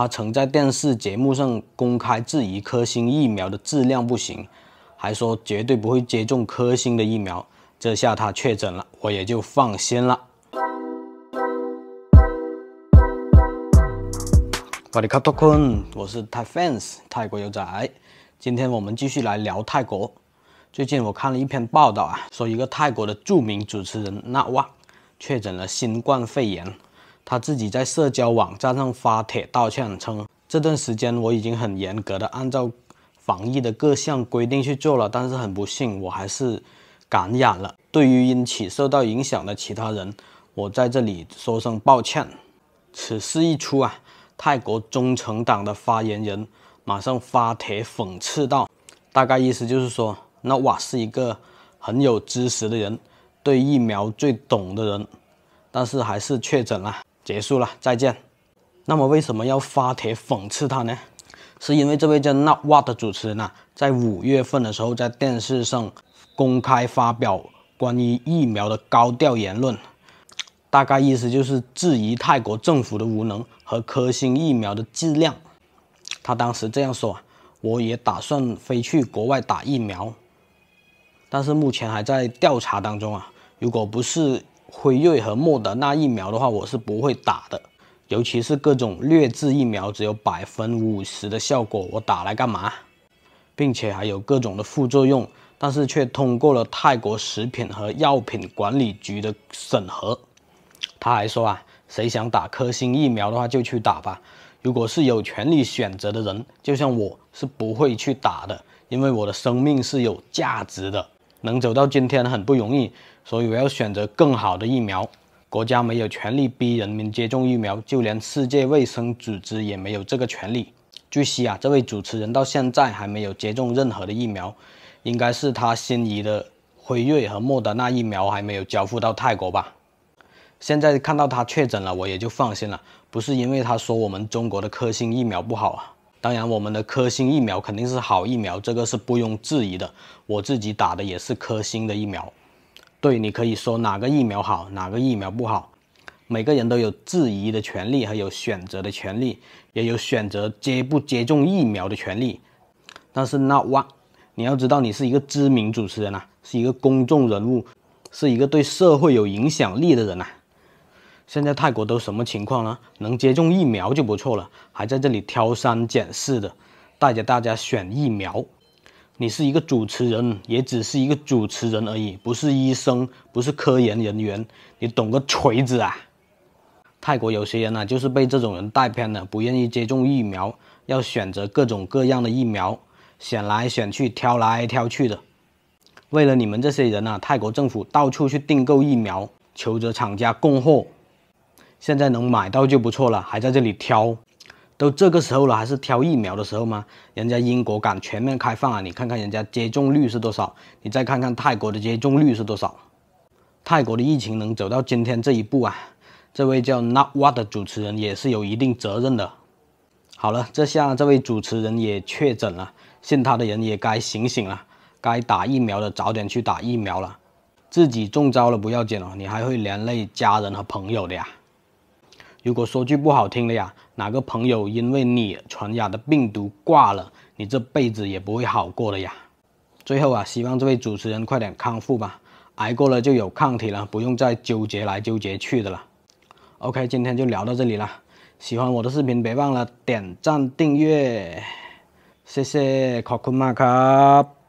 他曾在电视节目上公开质疑科兴疫苗的质量不行，还说绝对不会接种科兴的疫苗。这下他确诊了，我也就放心了。瓦里卡托坤，我是泰 fans 泰国油仔。今天我们继续来聊泰国。最近我看了一篇报道啊，说一个泰国的著名主持人纳瓦确诊了新冠肺炎。他自己在社交网站上发帖道歉称：“这段时间我已经很严格的按照防疫的各项规定去做了，但是很不幸我还是感染了。对于因此受到影响的其他人，我在这里说声抱歉。”此事一出啊，泰国忠诚党的发言人马上发帖讽刺道：“大概意思就是说，那瓦是一个很有知识的人，对疫苗最懂的人，但是还是确诊了。”结束了，再见。那么为什么要发帖讽刺他呢？是因为这位叫纳瓦的主持人啊，在五月份的时候在电视上公开发表关于疫苗的高调言论，大概意思就是质疑泰国政府的无能和科兴疫苗的质量。他当时这样说啊，我也打算飞去国外打疫苗，但是目前还在调查当中啊。如果不是。辉瑞和莫德纳疫苗的话，我是不会打的，尤其是各种劣质疫苗，只有百分五十的效果，我打来干嘛？并且还有各种的副作用，但是却通过了泰国食品和药品管理局的审核。他还说啊，谁想打科兴疫苗的话就去打吧，如果是有权利选择的人，就像我是不会去打的，因为我的生命是有价值的。能走到今天很不容易，所以我要选择更好的疫苗。国家没有权利逼人民接种疫苗，就连世界卫生组织也没有这个权利。据悉啊，这位主持人到现在还没有接种任何的疫苗，应该是他心仪的辉瑞和莫德纳疫苗还没有交付到泰国吧？现在看到他确诊了，我也就放心了。不是因为他说我们中国的科兴疫苗不好啊。当然，我们的科兴疫苗肯定是好疫苗，这个是不用置疑的。我自己打的也是科兴的疫苗。对你可以说哪个疫苗好，哪个疫苗不好，每个人都有质疑的权利，还有选择的权利，也有选择接不接种疫苗的权利。但是，Not One，你要知道，你是一个知名主持人啊，是一个公众人物，是一个对社会有影响力的人啊。现在泰国都什么情况呢？能接种疫苗就不错了，还在这里挑三拣四的带着大家选疫苗。你是一个主持人，也只是一个主持人而已，不是医生，不是科研人员，你懂个锤子啊！泰国有些人呢，就是被这种人带偏了，不愿意接种疫苗，要选择各种各样的疫苗，选来选去，挑来挑去的。为了你们这些人啊，泰国政府到处去订购疫苗，求着厂家供货。现在能买到就不错了，还在这里挑，都这个时候了，还是挑疫苗的时候吗？人家英国敢全面开放啊，你看看人家接种率是多少，你再看看泰国的接种率是多少。泰国的疫情能走到今天这一步啊，这位叫 Not What 的主持人也是有一定责任的。好了，这下这位主持人也确诊了，信他的人也该醒醒了，该打疫苗的早点去打疫苗了，自己中招了不要紧哦，你还会连累家人和朋友的呀。如果说句不好听的呀，哪个朋友因为你传染的病毒挂了，你这辈子也不会好过的呀。最后啊，希望这位主持人快点康复吧，挨过了就有抗体了，不用再纠结来纠结去的了。OK，今天就聊到这里了，喜欢我的视频别忘了点赞订阅，谢谢考昆玛卡。